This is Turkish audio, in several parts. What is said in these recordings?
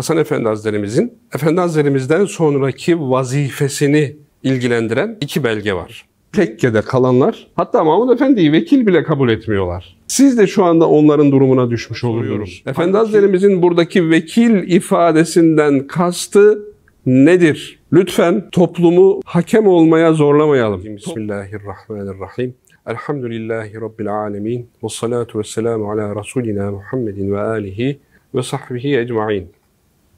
Hasan Efendi Hazretlerimizin Efendi Hazretlerimizden sonraki vazifesini ilgilendiren iki belge var. Tekke'de kalanlar hatta Mahmud Efendi'yi vekil bile kabul etmiyorlar. Siz de şu anda onların durumuna düşmüş oluyoruz. Efendi Hazretlerimizin buradaki vekil ifadesinden kastı nedir? Lütfen toplumu hakem olmaya zorlamayalım. Bismillahirrahmanirrahim. Elhamdülillahi Rabbil alemin. Ve salatu ve selamu ala Resulina Muhammedin ve alihi ve sahbihi ecma'in.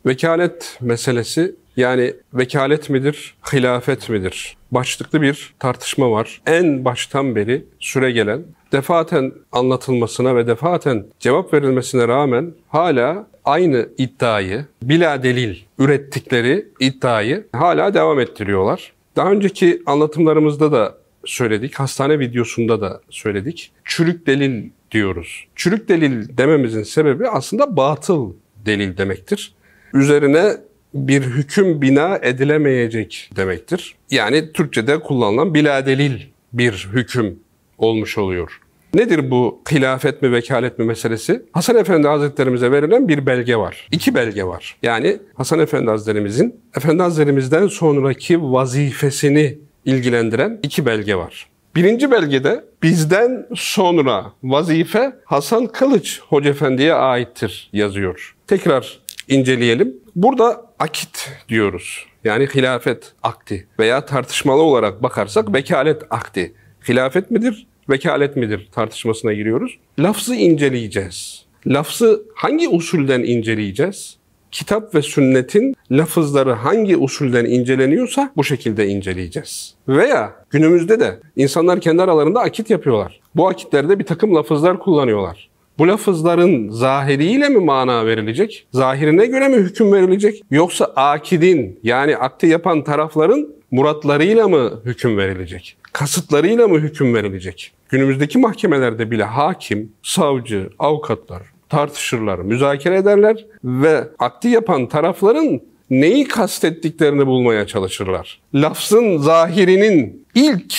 Vekalet meselesi yani vekalet midir, hilafet midir? Başlıklı bir tartışma var. En baştan beri süre gelen, defaten anlatılmasına ve defaten cevap verilmesine rağmen hala aynı iddiayı, bila delil ürettikleri iddiayı hala devam ettiriyorlar. Daha önceki anlatımlarımızda da söyledik, hastane videosunda da söyledik. Çürük delil diyoruz. Çürük delil dememizin sebebi aslında batıl delil demektir üzerine bir hüküm bina edilemeyecek demektir. Yani Türkçe'de kullanılan biladelil bir hüküm olmuş oluyor. Nedir bu hilafet mi vekalet mi meselesi? Hasan Efendi Hazretlerimize verilen bir belge var. İki belge var. Yani Hasan Efendi Hazretlerimizin Efendi Hazretlerimizden sonraki vazifesini ilgilendiren iki belge var. Birinci belgede bizden sonra vazife Hasan Kılıç Hoca Efendi'ye aittir yazıyor. Tekrar inceleyelim. Burada akit diyoruz. Yani hilafet akti veya tartışmalı olarak bakarsak vekalet akti. Hilafet midir, vekalet midir tartışmasına giriyoruz. Lafzı inceleyeceğiz. Lafzı hangi usulden inceleyeceğiz? Kitap ve sünnetin lafızları hangi usulden inceleniyorsa bu şekilde inceleyeceğiz. Veya günümüzde de insanlar kendi aralarında akit yapıyorlar. Bu akitlerde bir takım lafızlar kullanıyorlar. Bu lafızların zahiriyle mi mana verilecek? Zahirine göre mi hüküm verilecek? Yoksa akidin yani akti yapan tarafların muratlarıyla mı hüküm verilecek? Kasıtlarıyla mı hüküm verilecek? Günümüzdeki mahkemelerde bile hakim, savcı, avukatlar tartışırlar, müzakere ederler ve akti yapan tarafların neyi kastettiklerini bulmaya çalışırlar. Lafzın zahirinin ilk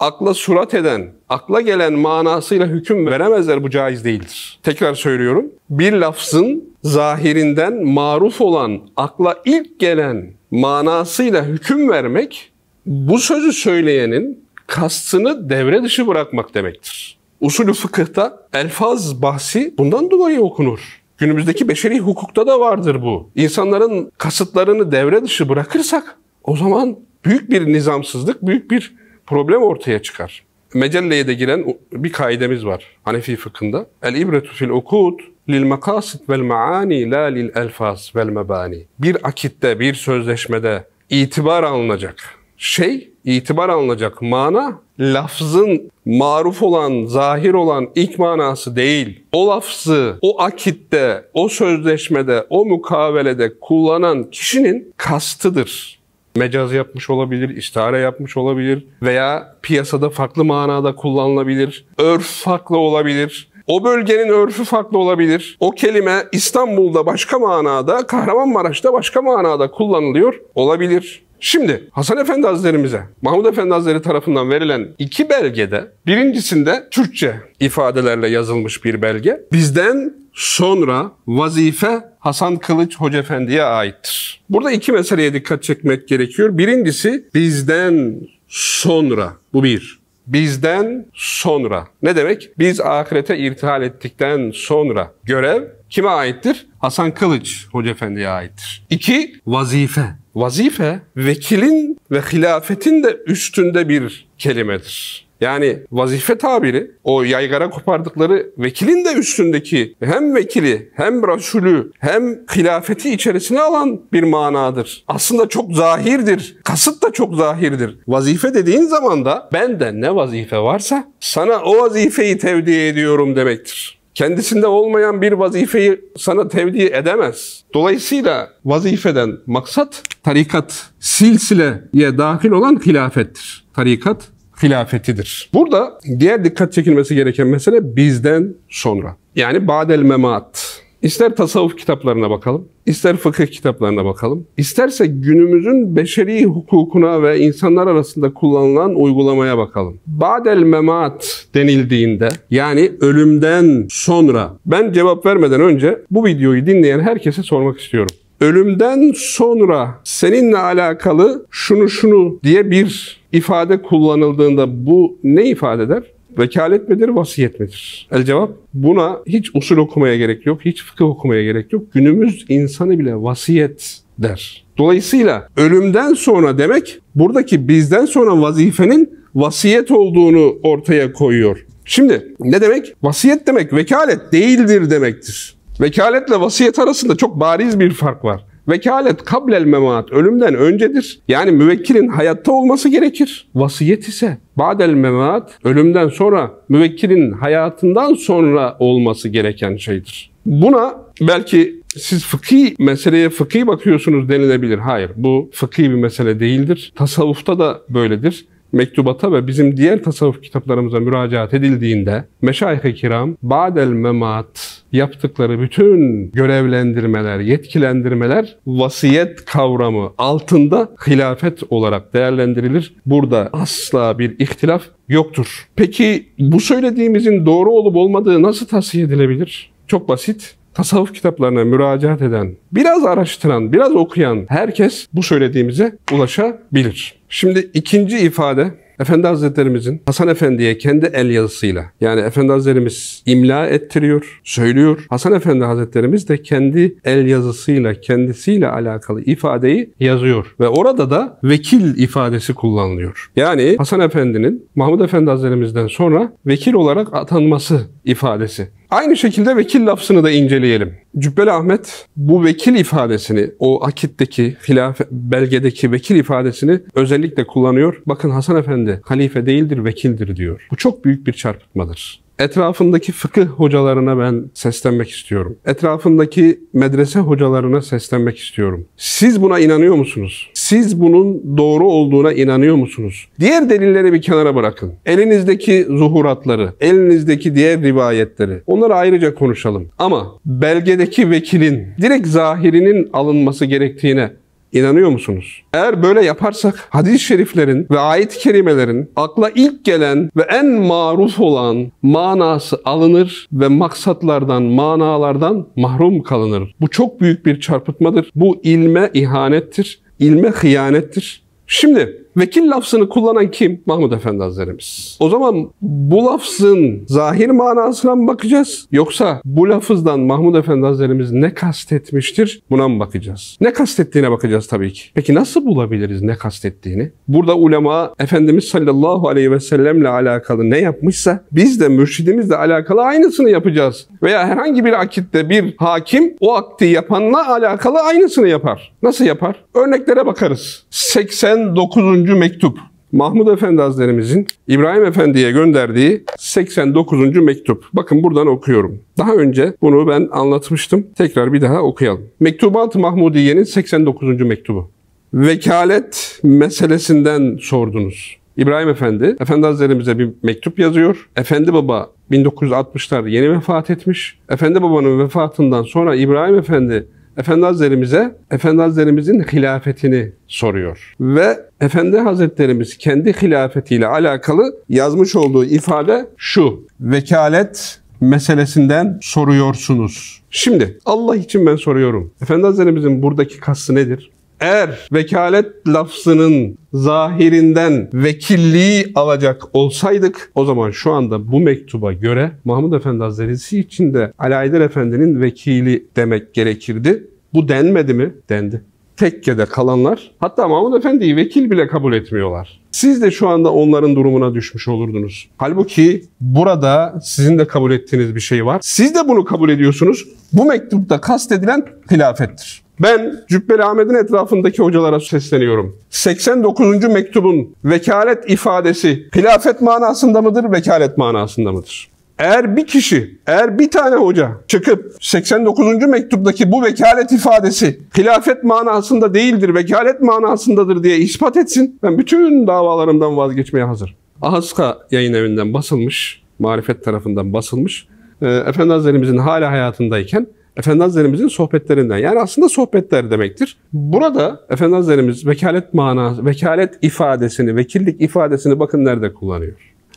akla surat eden akla gelen manasıyla hüküm veremezler bu caiz değildir. Tekrar söylüyorum. Bir lafzın zahirinden maruf olan, akla ilk gelen manasıyla hüküm vermek bu sözü söyleyenin kastını devre dışı bırakmak demektir. Usulü fıkıhta elfaz bahsi bundan dolayı okunur. Günümüzdeki beşeri hukukta da vardır bu. İnsanların kasıtlarını devre dışı bırakırsak o zaman büyük bir nizamsızlık, büyük bir problem ortaya çıkar. Mecelleye de giren bir kaidemiz var Hanefi fıkhında. El ibretu fil ukud lil makasit vel maani la lil elfas vel mebani. Bir akitte, bir sözleşmede itibar alınacak şey, itibar alınacak mana lafzın maruf olan, zahir olan ilk manası değil. O lafzı, o akitte, o sözleşmede, o mukavelede kullanan kişinin kastıdır mecaz yapmış olabilir, istihare yapmış olabilir veya piyasada farklı manada kullanılabilir. Örf farklı olabilir. O bölgenin örfü farklı olabilir. O kelime İstanbul'da başka manada, Kahramanmaraş'ta başka manada kullanılıyor olabilir. Şimdi Hasan Efendi Hazretlerimize Mahmud Efendi Hazretleri tarafından verilen iki belgede birincisinde Türkçe ifadelerle yazılmış bir belge. Bizden sonra vazife Hasan Kılıç Hoca Efendi'ye aittir. Burada iki meseleye dikkat çekmek gerekiyor. Birincisi bizden sonra bu bir. Bizden sonra. Ne demek? Biz ahirete irtihal ettikten sonra görev kime aittir? Hasan Kılıç Hoca Efendi'ye aittir. İki, vazife. Vazife vekilin ve hilafetin de üstünde bir kelimedir. Yani vazife tabiri o yaygara kopardıkları vekilin de üstündeki hem vekili hem Resulü hem hilafeti içerisine alan bir manadır. Aslında çok zahirdir. Kasıt da çok zahirdir. Vazife dediğin zaman da bende ne vazife varsa sana o vazifeyi tevdi ediyorum demektir. Kendisinde olmayan bir vazifeyi sana tevdi edemez. Dolayısıyla vazifeden maksat tarikat silsileye dahil olan hilafettir. Tarikat hilafetidir. Burada diğer dikkat çekilmesi gereken mesele bizden sonra. Yani badel memaat. İster tasavvuf kitaplarına bakalım, ister fıkıh kitaplarına bakalım, isterse günümüzün beşeri hukukuna ve insanlar arasında kullanılan uygulamaya bakalım. Badel memat denildiğinde yani ölümden sonra ben cevap vermeden önce bu videoyu dinleyen herkese sormak istiyorum. Ölümden sonra seninle alakalı şunu şunu diye bir ifade kullanıldığında bu ne ifade eder? Vekalet midir, vasiyet midir? El cevap buna hiç usul okumaya gerek yok, hiç fıkıh okumaya gerek yok. Günümüz insanı bile vasiyet der. Dolayısıyla ölümden sonra demek buradaki bizden sonra vazifenin vasiyet olduğunu ortaya koyuyor. Şimdi ne demek? Vasiyet demek vekalet değildir demektir. Vekaletle vasiyet arasında çok bariz bir fark var. Vekalet kablel memat ölümden öncedir. Yani müvekkilin hayatta olması gerekir. Vasiyet ise badel memat ölümden sonra müvekkilin hayatından sonra olması gereken şeydir. Buna belki siz fıkhi meseleye fıkhi bakıyorsunuz denilebilir. Hayır bu fıkhi bir mesele değildir. Tasavvufta da böyledir mektubata ve bizim diğer tasavvuf kitaplarımıza müracaat edildiğinde meşayih-i kiram badel memat yaptıkları bütün görevlendirmeler, yetkilendirmeler vasiyet kavramı altında hilafet olarak değerlendirilir. Burada asla bir ihtilaf yoktur. Peki bu söylediğimizin doğru olup olmadığı nasıl tasfiye edilebilir? Çok basit tasavvuf kitaplarına müracaat eden, biraz araştıran, biraz okuyan herkes bu söylediğimize ulaşabilir. Şimdi ikinci ifade Efendi Hazretlerimizin Hasan Efendi'ye kendi el yazısıyla yani Efendi Hazretlerimiz imla ettiriyor, söylüyor. Hasan Efendi Hazretlerimiz de kendi el yazısıyla, kendisiyle alakalı ifadeyi yazıyor. Ve orada da vekil ifadesi kullanılıyor. Yani Hasan Efendi'nin Mahmud Efendi Hazretlerimizden sonra vekil olarak atanması ifadesi. Aynı şekilde vekil lafzını da inceleyelim. Cübbeli Ahmet bu vekil ifadesini, o akitteki, hilaf belgedeki vekil ifadesini özellikle kullanıyor. Bakın Hasan Efendi halife değildir, vekildir diyor. Bu çok büyük bir çarpıtmadır. Etrafındaki fıkıh hocalarına ben seslenmek istiyorum. Etrafındaki medrese hocalarına seslenmek istiyorum. Siz buna inanıyor musunuz? Siz bunun doğru olduğuna inanıyor musunuz? Diğer delilleri bir kenara bırakın. Elinizdeki zuhuratları, elinizdeki diğer rivayetleri onları ayrıca konuşalım. Ama belgedeki vekilin direkt zahirinin alınması gerektiğine inanıyor musunuz? Eğer böyle yaparsak hadis-i şeriflerin ve ayet-i kerimelerin akla ilk gelen ve en maruf olan manası alınır ve maksatlardan, manalardan mahrum kalınır. Bu çok büyük bir çarpıtmadır. Bu ilme ihanettir ilme hıyanettir. Şimdi Vekil lafzını kullanan kim? Mahmud Efendi Hazretlerimiz. O zaman bu lafzın zahir manasına mı bakacağız? Yoksa bu lafızdan Mahmud Efendi Hazretlerimiz ne kastetmiştir? Buna mı bakacağız? Ne kastettiğine bakacağız tabii ki. Peki nasıl bulabiliriz ne kastettiğini? Burada ulema Efendimiz sallallahu aleyhi ve sellemle alakalı ne yapmışsa biz de mürşidimizle alakalı aynısını yapacağız. Veya herhangi bir akitte bir hakim o akti yapanla alakalı aynısını yapar. Nasıl yapar? Örneklere bakarız. 89. 89. mektup. Mahmud Efendi Hazretlerimizin İbrahim Efendi'ye gönderdiği 89. mektup. Bakın buradan okuyorum. Daha önce bunu ben anlatmıştım. Tekrar bir daha okuyalım. mektubat Mahmudiye'nin 89. mektubu. Vekalet meselesinden sordunuz. İbrahim Efendi, Efendi Hazretlerimize bir mektup yazıyor. Efendi Baba 1960'lar yeni vefat etmiş. Efendi Baba'nın vefatından sonra İbrahim Efendi Efendi Hazretlerimize Efendi Hazretlerimizin hilafetini soruyor. Ve Efendi Hazretlerimiz kendi hilafetiyle alakalı yazmış olduğu ifade şu. Vekalet meselesinden soruyorsunuz. Şimdi Allah için ben soruyorum. Efendi Hazretlerimizin buradaki kastı nedir? Eğer vekalet lafzının zahirinden vekilliği alacak olsaydık o zaman şu anda bu mektuba göre Mahmud Efendi Hazretleri için de Alaeddin Efendi'nin vekili demek gerekirdi. Bu denmedi mi? Dendi tekkede kalanlar hatta Mahmud Efendi'yi vekil bile kabul etmiyorlar. Siz de şu anda onların durumuna düşmüş olurdunuz. Halbuki burada sizin de kabul ettiğiniz bir şey var. Siz de bunu kabul ediyorsunuz. Bu mektupta kastedilen hilafettir. Ben Cübbeli Ahmet'in etrafındaki hocalara sesleniyorum. 89. mektubun vekalet ifadesi hilafet manasında mıdır, vekalet manasında mıdır? Eğer bir kişi, eğer bir tane hoca çıkıp 89. mektuptaki bu vekalet ifadesi hilafet manasında değildir, vekalet manasındadır diye ispat etsin, ben bütün davalarımdan vazgeçmeye hazır. Ahaska yayın evinden basılmış, marifet tarafından basılmış. Efendi Hazretlerimizin hala hayatındayken Efendi Hazretlerimizin sohbetlerinden. Yani aslında sohbetler demektir. Burada Efendi Hazretlerimiz vekalet manası, vekalet ifadesini, vekillik ifadesini bakın nerede kullanıyor.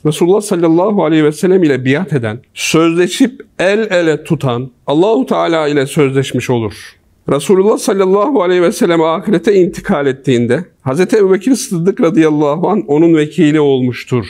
Resulullah sallallahu aleyhi ve sellem ile biat eden, sözleşip el ele tutan, Allahu Teala ile sözleşmiş olur. Resulullah sallallahu aleyhi ve sellem ahirete intikal ettiğinde Hz. Ebu Bekir Sıddık radıyallahu an onun vekili olmuştur.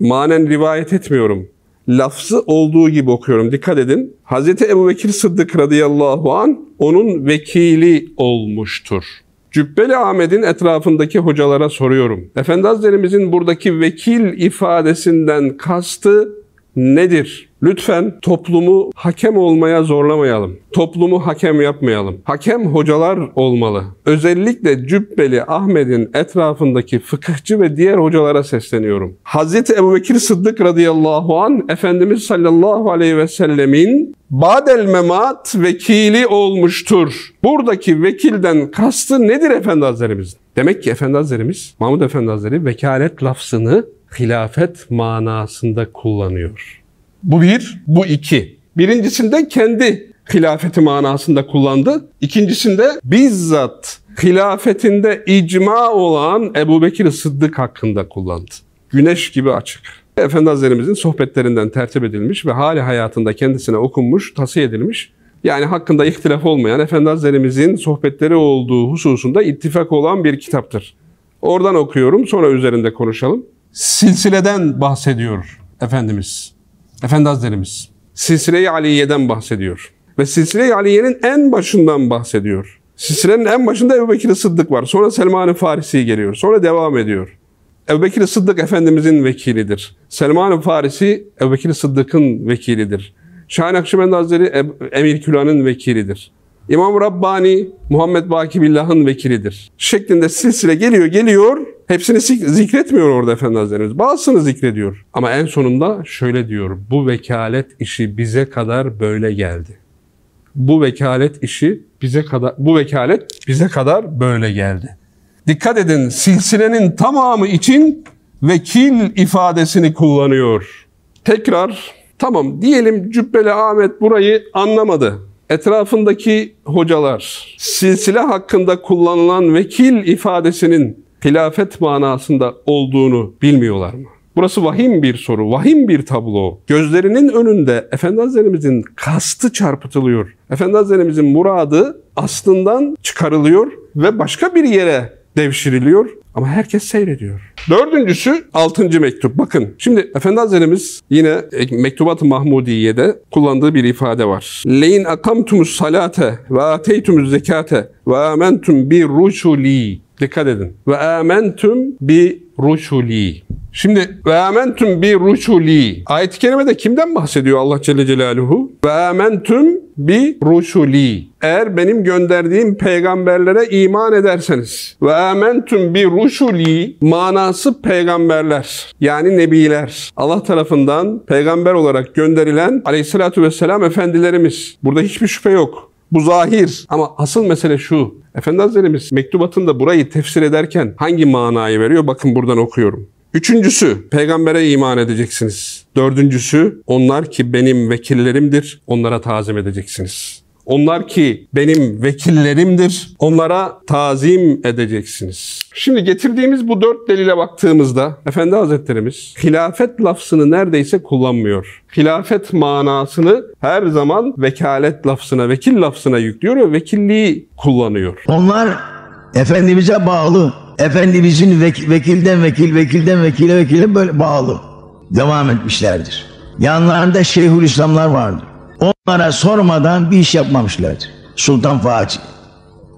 Manen rivayet etmiyorum lafzı olduğu gibi okuyorum. Dikkat edin. Hz. Ebu Bekir Sıddık radıyallahu an onun vekili olmuştur. Cübbeli Ahmet'in etrafındaki hocalara soruyorum. Efendi Hazretlerimizin buradaki vekil ifadesinden kastı nedir? Lütfen toplumu hakem olmaya zorlamayalım. Toplumu hakem yapmayalım. Hakem hocalar olmalı. Özellikle Cübbeli Ahmet'in etrafındaki fıkıhçı ve diğer hocalara sesleniyorum. Hz. Bekir Sıddık radıyallahu an Efendimiz sallallahu aleyhi ve sellemin Badel memat vekili olmuştur. Buradaki vekilden kastı nedir Efendi Hazretlerimizin? Demek ki Efendi Hazretlerimiz, Mahmud Efendi Hazretleri vekalet lafzını hilafet manasında kullanıyor. Bu bir, bu iki. Birincisinde kendi hilafeti manasında kullandı. İkincisinde bizzat hilafetinde icma olan Ebu Bekir Sıddık hakkında kullandı. Güneş gibi açık. Efendi Hazretlerimizin sohbetlerinden tertip edilmiş ve hali hayatında kendisine okunmuş, tavsiye edilmiş. Yani hakkında ihtilaf olmayan Efendi Hazretlerimizin sohbetleri olduğu hususunda ittifak olan bir kitaptır. Oradan okuyorum sonra üzerinde konuşalım. Silsileden bahsediyor Efendimiz. Efendi Hazretlerimiz Silsile-i Aliye'den bahsediyor. Ve Silsile-i Aliye'nin en başından bahsediyor. Silsilenin en başında Ebu Bekir Sıddık var. Sonra Selman-ı Farisi geliyor. Sonra devam ediyor. Ebu Bekir Sıddık Efendimizin vekilidir. Selman-ı Farisi Ebu Bekir Sıddık'ın vekilidir. Şahin Akşibendi Hazretleri Emir Külah'ın vekilidir. İmam Rabbani Muhammed Baki Billah'ın vekilidir. Şeklinde silsile geliyor geliyor Hepsini zikretmiyor orada Efendi Hazretlerimiz. Bazısını zikrediyor. Ama en sonunda şöyle diyor. Bu vekalet işi bize kadar böyle geldi. Bu vekalet işi bize kadar bu vekalet bize kadar böyle geldi. Dikkat edin silsilenin tamamı için vekil ifadesini kullanıyor. Tekrar tamam diyelim Cübbeli Ahmet burayı anlamadı. Etrafındaki hocalar silsile hakkında kullanılan vekil ifadesinin hilafet manasında olduğunu bilmiyorlar mı? Burası vahim bir soru, vahim bir tablo. Gözlerinin önünde Efendi Hazretlerimizin kastı çarpıtılıyor. Efendi Hazretlerimizin muradı aslından çıkarılıyor ve başka bir yere devşiriliyor ama herkes seyrediyor. Dördüncüsü altıncı mektup. Bakın şimdi Efendi Hazretlerimiz yine e, Mektubat-ı Mahmudiye'de kullandığı bir ifade var. Leyin akamtumus salate ve ateytumuz zekate ve amentum bir rusuli Dikkat edin. Ve âmentüm bi rusuli. Şimdi ve âmentüm bi rusuli. Ayet-i kerimede kimden bahsediyor Allah Celle Celaluhu? Ve âmentüm bi rusuli. Eğer benim gönderdiğim peygamberlere iman ederseniz ve âmentüm bi rusuli manası peygamberler yani nebiler. Allah tarafından peygamber olarak gönderilen aleyhissalatu vesselam efendilerimiz. Burada hiçbir şüphe yok. Bu zahir. Ama asıl mesele şu. Efendi Hazretlerimiz mektubatında burayı tefsir ederken hangi manayı veriyor? Bakın buradan okuyorum. Üçüncüsü, peygambere iman edeceksiniz. Dördüncüsü, onlar ki benim vekillerimdir, onlara tazim edeceksiniz. Onlar ki benim vekillerimdir. Onlara tazim edeceksiniz. Şimdi getirdiğimiz bu dört delile baktığımızda Efendi Hazretlerimiz hilafet lafzını neredeyse kullanmıyor. Hilafet manasını her zaman vekalet lafzına, vekil lafzına yüklüyor ve vekilliği kullanıyor. Onlar Efendimiz'e bağlı. Efendimizin vek- vekilden vekil, vekilden vekile vekile böyle bağlı. Devam etmişlerdir. Yanlarında Şeyhülislamlar vardır. Onlara sormadan bir iş yapmamışlardır. Sultan Fatih,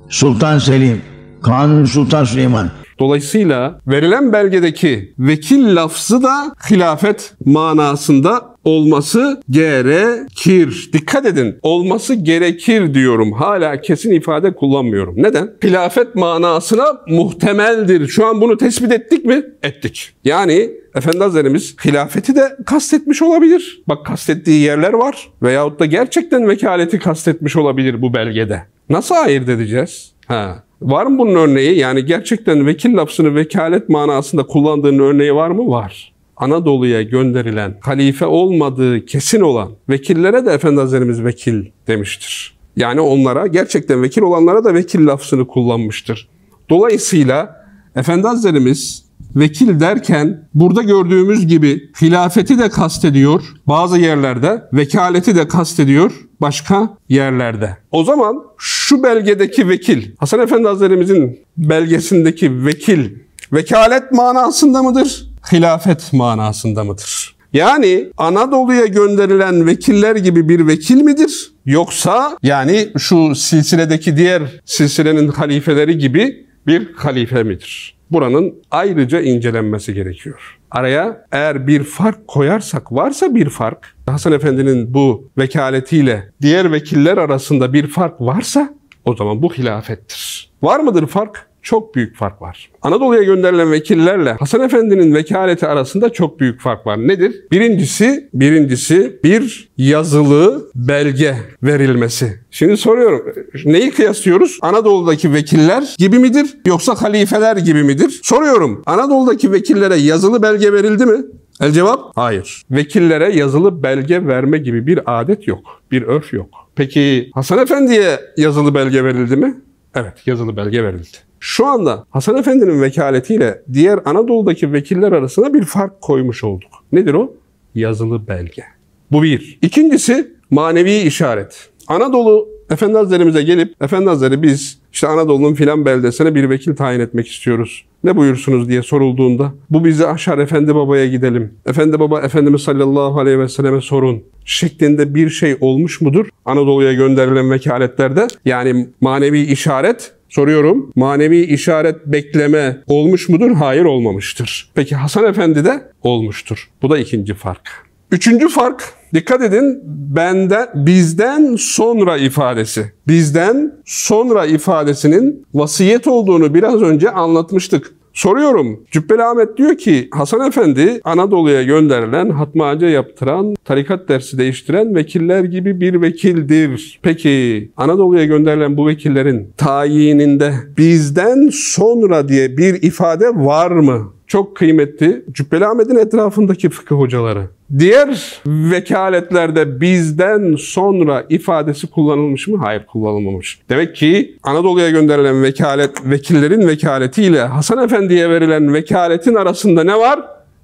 Sultan Selim, Kanuni Sultan Süleyman. Dolayısıyla verilen belgedeki vekil lafzı da hilafet manasında olması gerekir. Dikkat edin. Olması gerekir diyorum. Hala kesin ifade kullanmıyorum. Neden? Hilafet manasına muhtemeldir. Şu an bunu tespit ettik mi? Ettik. Yani Efendi Hazretlerimiz hilafeti de kastetmiş olabilir. Bak kastettiği yerler var. Veyahut da gerçekten vekaleti kastetmiş olabilir bu belgede. Nasıl ayırt edeceğiz? Ha. Var mı bunun örneği? Yani gerçekten vekil lafzını vekalet manasında kullandığının örneği var mı? Var. Anadolu'ya gönderilen halife olmadığı kesin olan vekillere de Efendi Hazretimiz vekil demiştir. Yani onlara gerçekten vekil olanlara da vekil lafzını kullanmıştır. Dolayısıyla Efendi Hazretimiz vekil derken burada gördüğümüz gibi hilafeti de kastediyor bazı yerlerde, vekaleti de kastediyor başka yerlerde. O zaman şu belgedeki vekil, Hasan Efendi Hazretlerimizin belgesindeki vekil, vekalet manasında mıdır? hilafet manasında mıdır? Yani Anadolu'ya gönderilen vekiller gibi bir vekil midir? Yoksa yani şu silsiledeki diğer silsilenin halifeleri gibi bir halife midir? Buranın ayrıca incelenmesi gerekiyor. Araya eğer bir fark koyarsak varsa bir fark, Hasan Efendi'nin bu vekaletiyle diğer vekiller arasında bir fark varsa o zaman bu hilafettir. Var mıdır fark? çok büyük fark var. Anadolu'ya gönderilen vekillerle Hasan Efendi'nin vekaleti arasında çok büyük fark var. Nedir? Birincisi, birincisi bir yazılı belge verilmesi. Şimdi soruyorum, neyi kıyaslıyoruz? Anadolu'daki vekiller gibi midir yoksa halifeler gibi midir? Soruyorum, Anadolu'daki vekillere yazılı belge verildi mi? El cevap hayır. Vekillere yazılı belge verme gibi bir adet yok. Bir örf yok. Peki Hasan Efendi'ye yazılı belge verildi mi? Evet, yazılı belge verildi. Şu anda Hasan Efendi'nin vekaletiyle diğer Anadolu'daki vekiller arasında bir fark koymuş olduk. Nedir o? Yazılı belge. Bu bir. İkincisi manevi işaret. Anadolu Efendi Hazretlerimize gelip, Efendi Hazretleri biz işte Anadolu'nun filan beldesine bir vekil tayin etmek istiyoruz. Ne buyursunuz diye sorulduğunda bu bizi aşar Efendi Baba'ya gidelim. Efendi Baba Efendimiz sallallahu aleyhi ve selleme sorun şeklinde bir şey olmuş mudur? Anadolu'ya gönderilen vekaletlerde yani manevi işaret Soruyorum. Manevi işaret bekleme olmuş mudur? Hayır olmamıştır. Peki Hasan Efendi de olmuştur. Bu da ikinci fark. Üçüncü fark dikkat edin benden bizden sonra ifadesi. Bizden sonra ifadesinin vasiyet olduğunu biraz önce anlatmıştık. Soruyorum. Cübbeli Ahmet diyor ki Hasan Efendi Anadolu'ya gönderilen hatmaca yaptıran, tarikat dersi değiştiren vekiller gibi bir vekildir. Peki Anadolu'ya gönderilen bu vekillerin tayininde bizden sonra diye bir ifade var mı? Çok kıymetli Cübbeli Ahmet'in etrafındaki fıkıh hocaları Diğer vekaletlerde bizden sonra ifadesi kullanılmış mı? Hayır kullanılmamış. Demek ki Anadolu'ya gönderilen vekalet, vekillerin vekaletiyle Hasan Efendi'ye verilen vekaletin arasında ne var?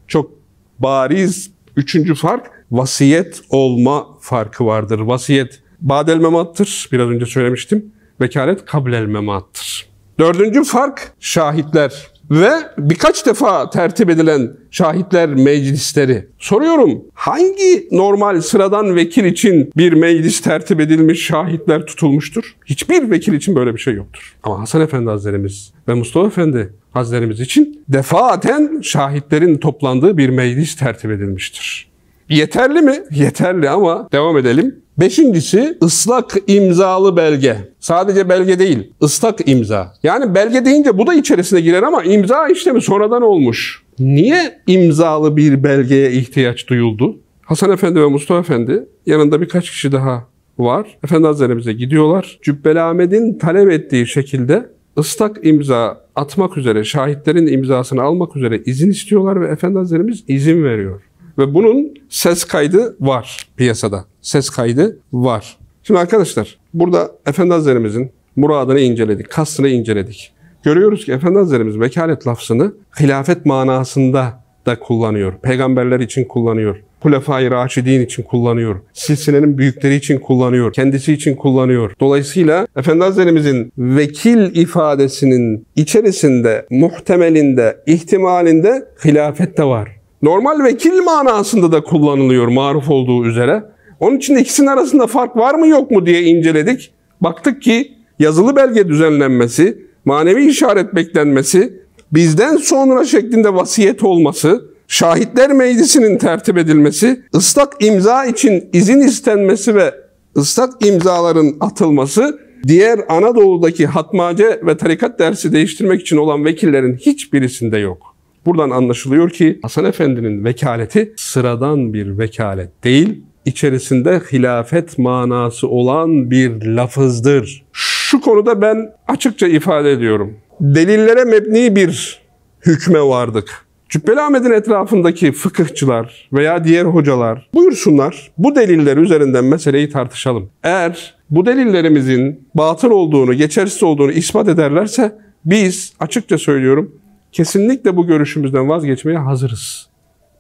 Çok bariz üçüncü fark vasiyet olma farkı vardır. Vasiyet badel memattır. Biraz önce söylemiştim. Vekalet kablel memattır. Dördüncü fark şahitler ve birkaç defa tertip edilen şahitler meclisleri. Soruyorum hangi normal sıradan vekil için bir meclis tertip edilmiş şahitler tutulmuştur? Hiçbir vekil için böyle bir şey yoktur. Ama Hasan Efendi Hazretlerimiz ve Mustafa Efendi Hazretlerimiz için defaten şahitlerin toplandığı bir meclis tertip edilmiştir. Yeterli mi? Yeterli ama devam edelim. Beşincisi ıslak imzalı belge. Sadece belge değil, ıslak imza. Yani belge deyince bu da içerisine girer ama imza işlemi sonradan olmuş. Niye imzalı bir belgeye ihtiyaç duyuldu? Hasan Efendi ve Mustafa Efendi yanında birkaç kişi daha var. Efendi Hazretlerimize gidiyorlar. Cübbeli Ahmet'in talep ettiği şekilde ıslak imza atmak üzere, şahitlerin imzasını almak üzere izin istiyorlar ve Efendi Hazretlerimiz izin veriyor. Ve bunun ses kaydı var piyasada. Ses kaydı var. Şimdi arkadaşlar burada Efendi Hazretlerimizin muradını inceledik, kastını inceledik. Görüyoruz ki Efendi Hazretlerimiz vekalet lafzını hilafet manasında da kullanıyor. Peygamberler için kullanıyor. Hulefai Raşidin için kullanıyor. Silsilenin büyükleri için kullanıyor. Kendisi için kullanıyor. Dolayısıyla Efendi Hazretlerimizin vekil ifadesinin içerisinde, muhtemelinde, ihtimalinde hilafet de var normal vekil manasında da kullanılıyor maruf olduğu üzere. Onun için ikisinin arasında fark var mı yok mu diye inceledik. Baktık ki yazılı belge düzenlenmesi, manevi işaret beklenmesi, bizden sonra şeklinde vasiyet olması, şahitler meclisinin tertip edilmesi, ıslak imza için izin istenmesi ve ıslak imzaların atılması, diğer Anadolu'daki hatmace ve tarikat dersi değiştirmek için olan vekillerin hiçbirisinde yok. Buradan anlaşılıyor ki Hasan Efendi'nin vekaleti sıradan bir vekalet değil, içerisinde hilafet manası olan bir lafızdır. Şu konuda ben açıkça ifade ediyorum. Delillere mebni bir hükme vardık. Cübbeli Ahmet'in etrafındaki fıkıhçılar veya diğer hocalar buyursunlar bu deliller üzerinden meseleyi tartışalım. Eğer bu delillerimizin batıl olduğunu, geçersiz olduğunu ispat ederlerse biz açıkça söylüyorum kesinlikle bu görüşümüzden vazgeçmeye hazırız.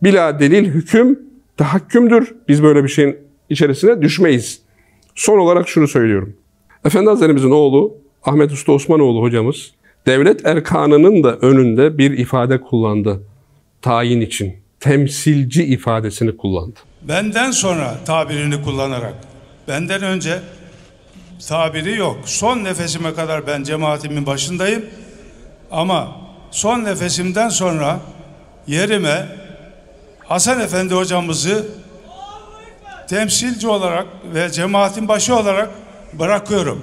Bila delil hüküm tahakkümdür. Biz böyle bir şeyin içerisine düşmeyiz. Son olarak şunu söylüyorum. Efendi Hazretlerimizin oğlu Ahmet Usta Osmanoğlu hocamız devlet erkanının da önünde bir ifade kullandı. Tayin için temsilci ifadesini kullandı. Benden sonra tabirini kullanarak benden önce tabiri yok. Son nefesime kadar ben cemaatimin başındayım ama son nefesimden sonra yerime Hasan Efendi hocamızı temsilci olarak ve cemaatin başı olarak bırakıyorum.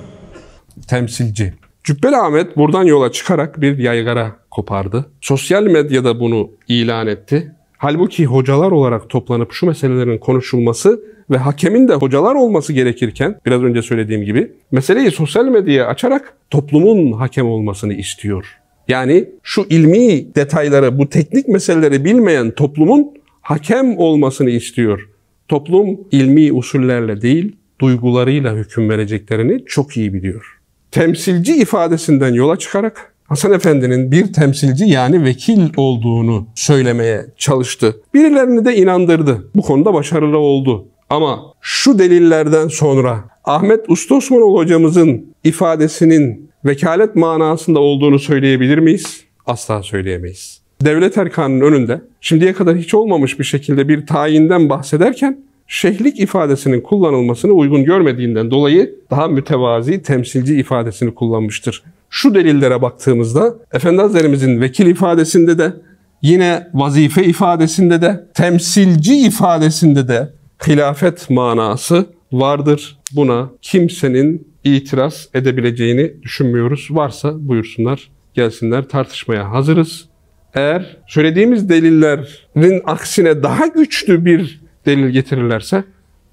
Temsilci. Cübbeli Ahmet buradan yola çıkarak bir yaygara kopardı. Sosyal medyada bunu ilan etti. Halbuki hocalar olarak toplanıp şu meselelerin konuşulması ve hakemin de hocalar olması gerekirken biraz önce söylediğim gibi meseleyi sosyal medyaya açarak toplumun hakem olmasını istiyor yani şu ilmi detayları, bu teknik meseleleri bilmeyen toplumun hakem olmasını istiyor. Toplum ilmi usullerle değil, duygularıyla hüküm vereceklerini çok iyi biliyor. Temsilci ifadesinden yola çıkarak Hasan Efendi'nin bir temsilci yani vekil olduğunu söylemeye çalıştı. Birilerini de inandırdı. Bu konuda başarılı oldu. Ama şu delillerden sonra Ahmet Ustosmanoğlu hocamızın ifadesinin vekalet manasında olduğunu söyleyebilir miyiz? Asla söyleyemeyiz. Devlet erkanının önünde şimdiye kadar hiç olmamış bir şekilde bir tayinden bahsederken şehlik ifadesinin kullanılmasını uygun görmediğinden dolayı daha mütevazi temsilci ifadesini kullanmıştır. Şu delillere baktığımızda Efendi Hazretlerimizin vekil ifadesinde de yine vazife ifadesinde de temsilci ifadesinde de hilafet manası vardır. Buna kimsenin itiraz edebileceğini düşünmüyoruz. Varsa buyursunlar, gelsinler tartışmaya hazırız. Eğer söylediğimiz delillerin aksine daha güçlü bir delil getirirlerse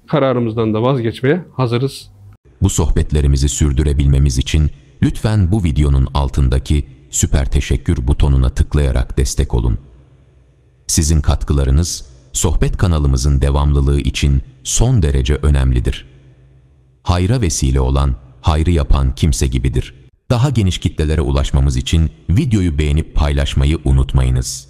kararımızdan da vazgeçmeye hazırız. Bu sohbetlerimizi sürdürebilmemiz için lütfen bu videonun altındaki süper teşekkür butonuna tıklayarak destek olun. Sizin katkılarınız sohbet kanalımızın devamlılığı için son derece önemlidir hayra vesile olan, hayrı yapan kimse gibidir. Daha geniş kitlelere ulaşmamız için videoyu beğenip paylaşmayı unutmayınız.